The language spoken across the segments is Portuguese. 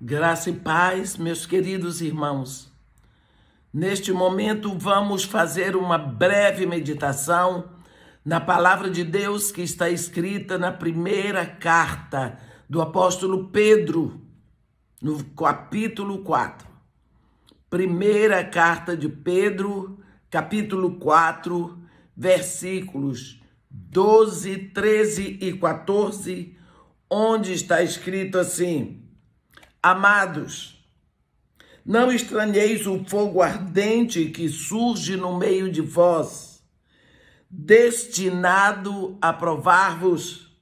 Graça e paz, meus queridos irmãos. Neste momento, vamos fazer uma breve meditação na palavra de Deus que está escrita na primeira carta do apóstolo Pedro, no capítulo 4. Primeira carta de Pedro, capítulo 4, versículos 12, 13 e 14, onde está escrito assim. Amados, não estranheis o fogo ardente que surge no meio de vós, destinado a provar-vos,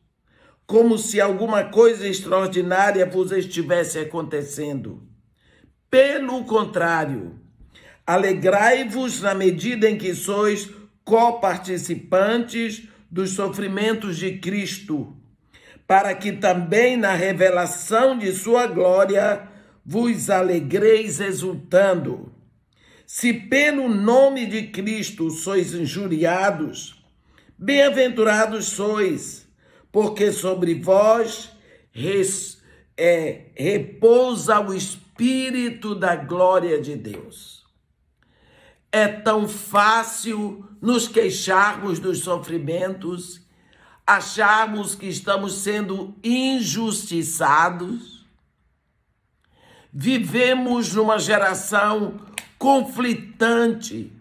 como se alguma coisa extraordinária vos estivesse acontecendo. Pelo contrário, alegrai-vos na medida em que sois coparticipantes dos sofrimentos de Cristo para que também na revelação de sua glória vos alegreis exultando. Se pelo nome de Cristo sois injuriados, bem-aventurados sois, porque sobre vós res, é, repousa o Espírito da glória de Deus. É tão fácil nos queixarmos dos sofrimentos acharmos que estamos sendo injustiçados, vivemos numa geração conflitante,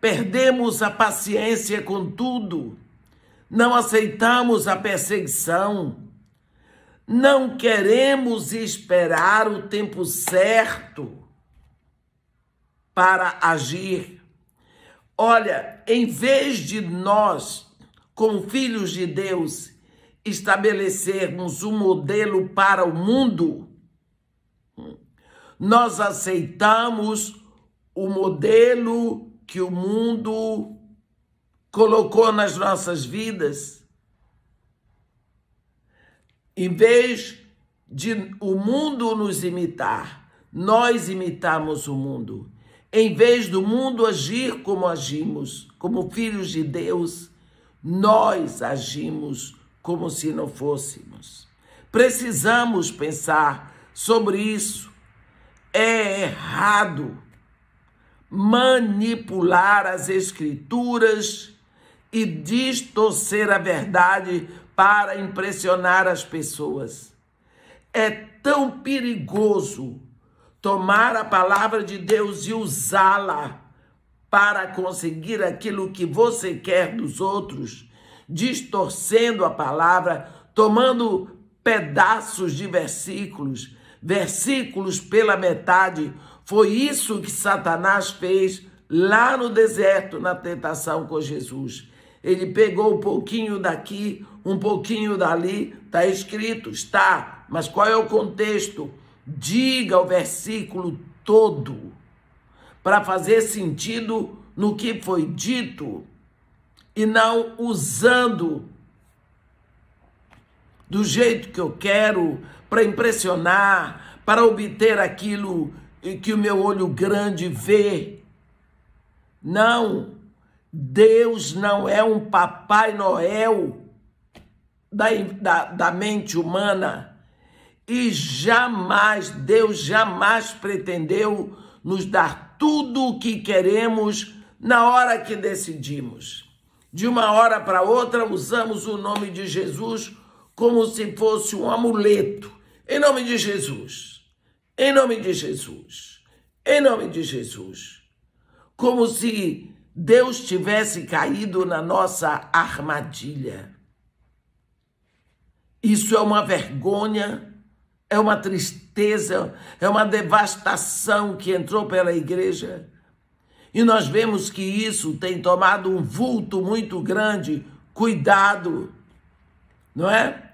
perdemos a paciência com tudo, não aceitamos a perseguição, não queremos esperar o tempo certo para agir. Olha, em vez de nós com filhos de Deus, estabelecermos um modelo para o mundo, nós aceitamos o modelo que o mundo colocou nas nossas vidas. Em vez de o mundo nos imitar, nós imitamos o mundo. Em vez do mundo agir como agimos, como filhos de Deus, nós agimos como se não fôssemos. Precisamos pensar sobre isso. É errado manipular as escrituras e distorcer a verdade para impressionar as pessoas. É tão perigoso tomar a palavra de Deus e usá-la para conseguir aquilo que você quer dos outros, distorcendo a palavra, tomando pedaços de versículos, versículos pela metade. Foi isso que Satanás fez lá no deserto, na tentação com Jesus. Ele pegou um pouquinho daqui, um pouquinho dali, está escrito, está, mas qual é o contexto? Diga o versículo todo para fazer sentido no que foi dito e não usando do jeito que eu quero para impressionar, para obter aquilo que o meu olho grande vê. Não, Deus não é um Papai Noel da, da, da mente humana. E jamais, Deus jamais pretendeu nos dar tudo o que queremos na hora que decidimos. De uma hora para outra, usamos o nome de Jesus como se fosse um amuleto. Em nome de Jesus. Em nome de Jesus. Em nome de Jesus. Como se Deus tivesse caído na nossa armadilha. Isso é uma vergonha, é uma tristeza tristeza, é uma devastação que entrou pela igreja. E nós vemos que isso tem tomado um vulto muito grande. Cuidado, não é?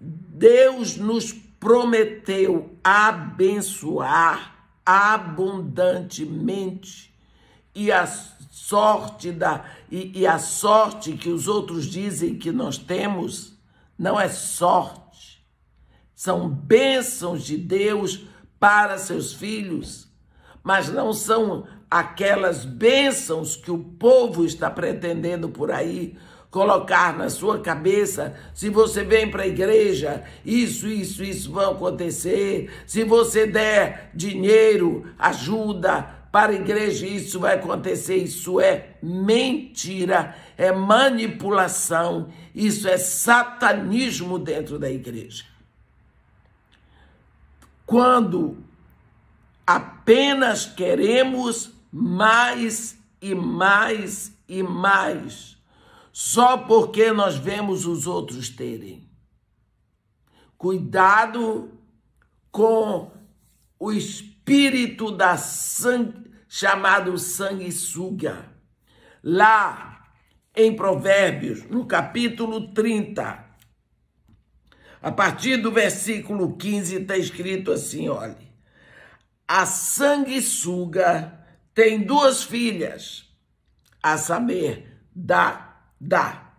Deus nos prometeu abençoar abundantemente e a sorte da e, e a sorte que os outros dizem que nós temos não é sorte são bênçãos de Deus para seus filhos, mas não são aquelas bênçãos que o povo está pretendendo por aí colocar na sua cabeça. Se você vem para a igreja, isso, isso, isso vai acontecer. Se você der dinheiro, ajuda, para a igreja isso vai acontecer. Isso é mentira, é manipulação, isso é satanismo dentro da igreja quando apenas queremos mais e mais e mais, só porque nós vemos os outros terem. Cuidado com o espírito da sangue, chamado sanguessuga. Lá em Provérbios, no capítulo 30, a partir do versículo 15 está escrito assim: olhe, a sanguessuga tem duas filhas, a saber, dá, dá.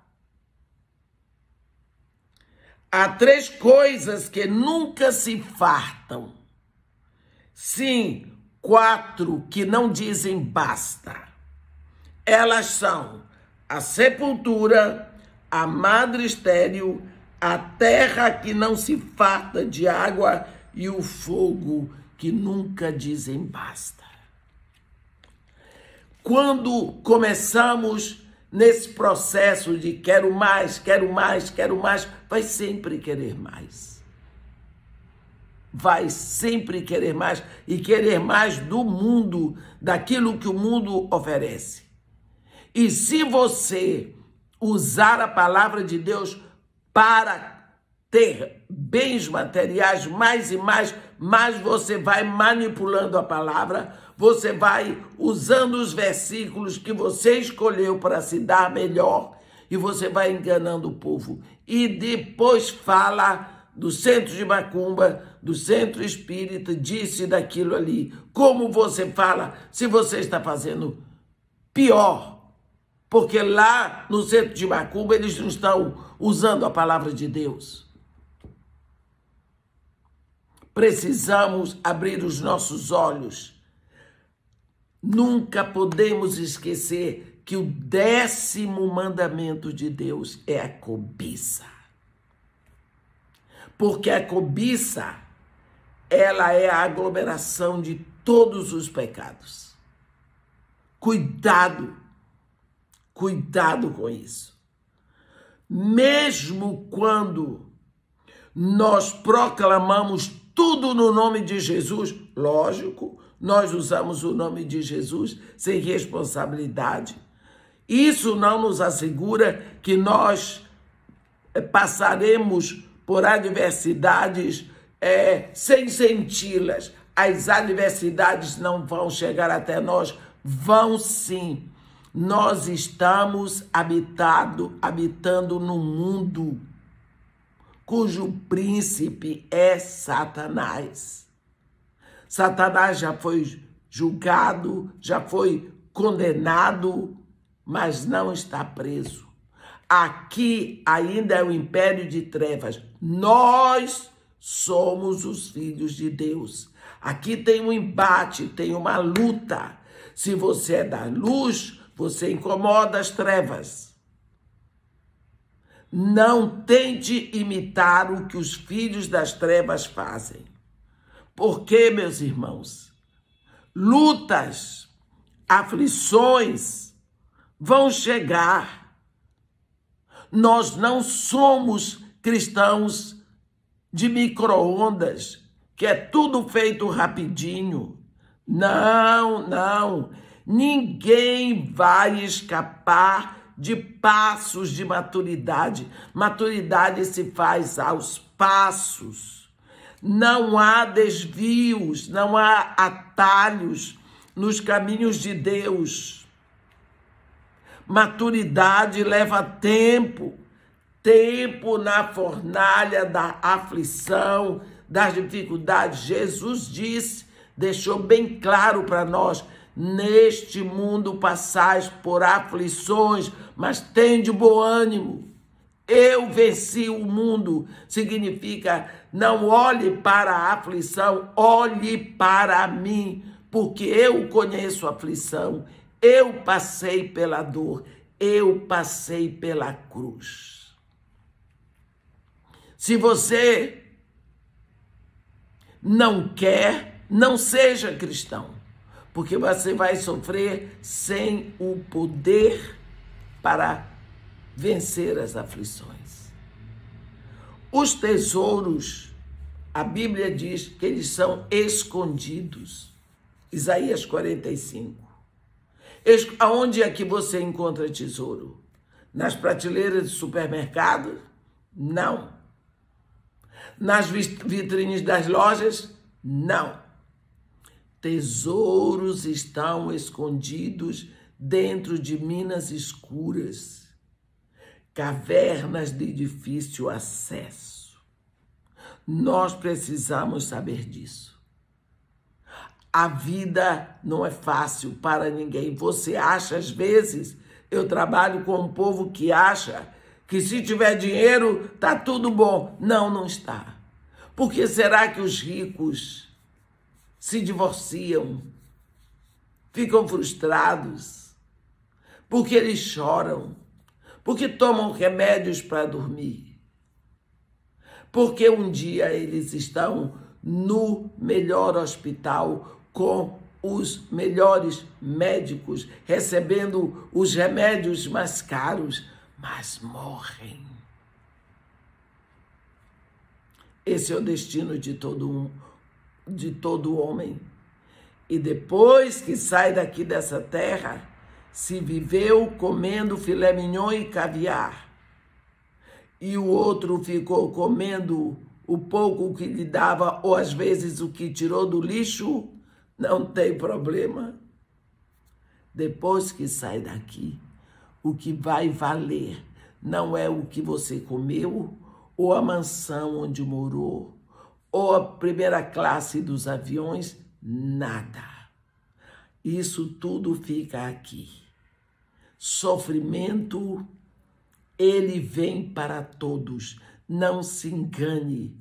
Há três coisas que nunca se fartam. Sim, quatro que não dizem basta. Elas são a sepultura, a madre estéreo, a terra que não se farta de água e o fogo que nunca dizem basta. Quando começamos nesse processo de quero mais, quero mais, quero mais, vai sempre querer mais. Vai sempre querer mais e querer mais do mundo, daquilo que o mundo oferece. E se você usar a palavra de Deus para ter bens materiais mais e mais, mais você vai manipulando a palavra, você vai usando os versículos que você escolheu para se dar melhor e você vai enganando o povo. E depois fala do centro de macumba, do centro espírita, disse daquilo ali. Como você fala se você está fazendo pior porque lá no centro de Macumba eles não estão usando a palavra de Deus. Precisamos abrir os nossos olhos. Nunca podemos esquecer que o décimo mandamento de Deus é a cobiça. Porque a cobiça, ela é a aglomeração de todos os pecados. Cuidado Cuidado com isso. Mesmo quando nós proclamamos tudo no nome de Jesus, lógico, nós usamos o nome de Jesus sem responsabilidade. Isso não nos assegura que nós eh, passaremos por adversidades é, sem senti-las. As adversidades não vão chegar até nós, vão sim nós estamos habitado, habitando no mundo cujo príncipe é Satanás. Satanás já foi julgado, já foi condenado, mas não está preso. Aqui ainda é o império de trevas. Nós somos os filhos de Deus. Aqui tem um embate, tem uma luta. Se você é da luz, você incomoda as trevas. Não tente imitar o que os filhos das trevas fazem. Porque, meus irmãos, lutas, aflições vão chegar. Nós não somos cristãos de micro-ondas, que é tudo feito rapidinho. Não, não. Ninguém vai escapar de passos de maturidade. Maturidade se faz aos passos. Não há desvios, não há atalhos nos caminhos de Deus. Maturidade leva tempo, tempo na fornalha da aflição, das dificuldades. Jesus disse, deixou bem claro para nós: Neste mundo passais por aflições, mas tende bom ânimo. Eu venci o mundo. Significa não olhe para a aflição, olhe para mim, porque eu conheço a aflição. Eu passei pela dor, eu passei pela cruz. Se você não quer, não seja cristão porque você vai sofrer sem o poder para vencer as aflições. Os tesouros, a Bíblia diz que eles são escondidos. Isaías 45. Aonde é que você encontra tesouro? Nas prateleiras de supermercado? Não. Nas vitrines das lojas? Não. Tesouros estão escondidos dentro de minas escuras, cavernas de difícil acesso. Nós precisamos saber disso. A vida não é fácil para ninguém. Você acha, às vezes, eu trabalho com um povo que acha que se tiver dinheiro, tá tudo bom. Não, não está. Por que será que os ricos se divorciam, ficam frustrados, porque eles choram, porque tomam remédios para dormir, porque um dia eles estão no melhor hospital com os melhores médicos, recebendo os remédios mais caros, mas morrem. Esse é o destino de todo um de todo homem. E depois que sai daqui dessa terra, se viveu comendo filé mignon e caviar. E o outro ficou comendo o pouco que lhe dava, ou às vezes o que tirou do lixo, não tem problema. Depois que sai daqui, o que vai valer não é o que você comeu ou a mansão onde morou ou a primeira classe dos aviões, nada. Isso tudo fica aqui. Sofrimento, ele vem para todos. Não se engane.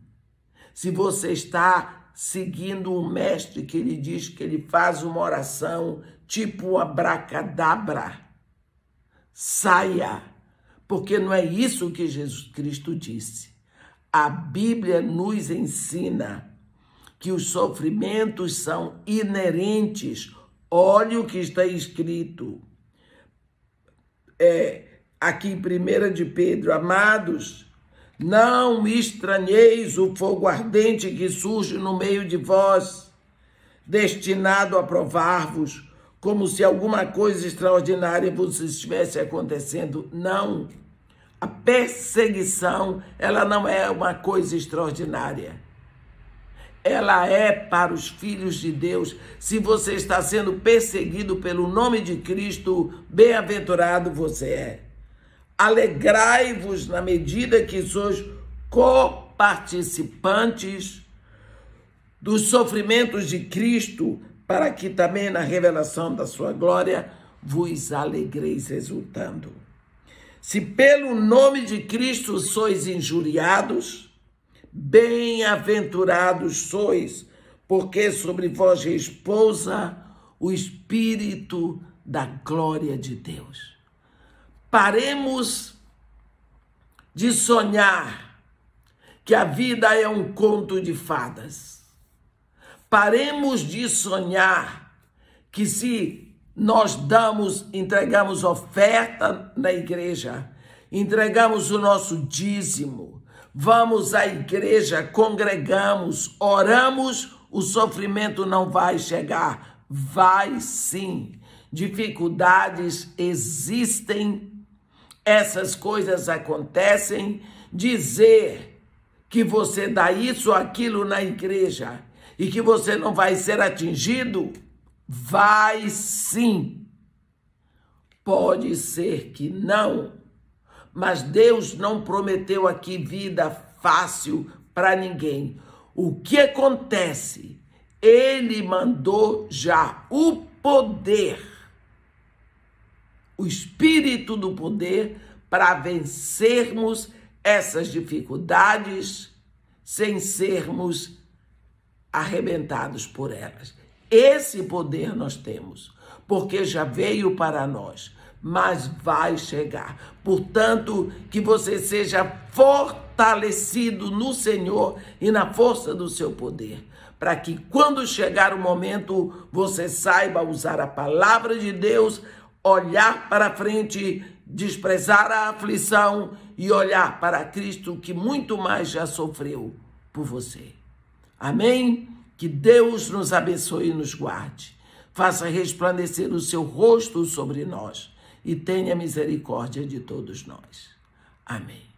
Se você está seguindo um mestre que ele diz que ele faz uma oração tipo abracadabra, saia, porque não é isso que Jesus Cristo disse. A Bíblia nos ensina que os sofrimentos são inerentes. Olha o que está escrito. É, aqui em 1 de Pedro, amados, não estranheis o fogo ardente que surge no meio de vós, destinado a provar-vos, como se alguma coisa extraordinária vos estivesse acontecendo. Não a perseguição, ela não é uma coisa extraordinária. Ela é para os filhos de Deus. Se você está sendo perseguido pelo nome de Cristo, bem-aventurado você é. Alegrai-vos na medida que sois coparticipantes dos sofrimentos de Cristo, para que também na revelação da sua glória vos alegreis exultando. Se pelo nome de Cristo sois injuriados, bem-aventurados sois, porque sobre vós repousa o Espírito da glória de Deus. Paremos de sonhar que a vida é um conto de fadas. Paremos de sonhar que se nós damos, entregamos oferta na igreja, entregamos o nosso dízimo, vamos à igreja, congregamos, oramos, o sofrimento não vai chegar. Vai sim. Dificuldades existem, essas coisas acontecem. Dizer que você dá isso ou aquilo na igreja e que você não vai ser atingido Vai sim. Pode ser que não, mas Deus não prometeu aqui vida fácil para ninguém. O que acontece? Ele mandou já o poder, o espírito do poder, para vencermos essas dificuldades sem sermos arrebentados por elas. Esse poder nós temos, porque já veio para nós, mas vai chegar. Portanto, que você seja fortalecido no Senhor e na força do seu poder, para que quando chegar o momento, você saiba usar a palavra de Deus, olhar para frente, desprezar a aflição e olhar para Cristo que muito mais já sofreu por você. Amém? Que Deus nos abençoe e nos guarde. Faça resplandecer o seu rosto sobre nós e tenha misericórdia de todos nós. Amém.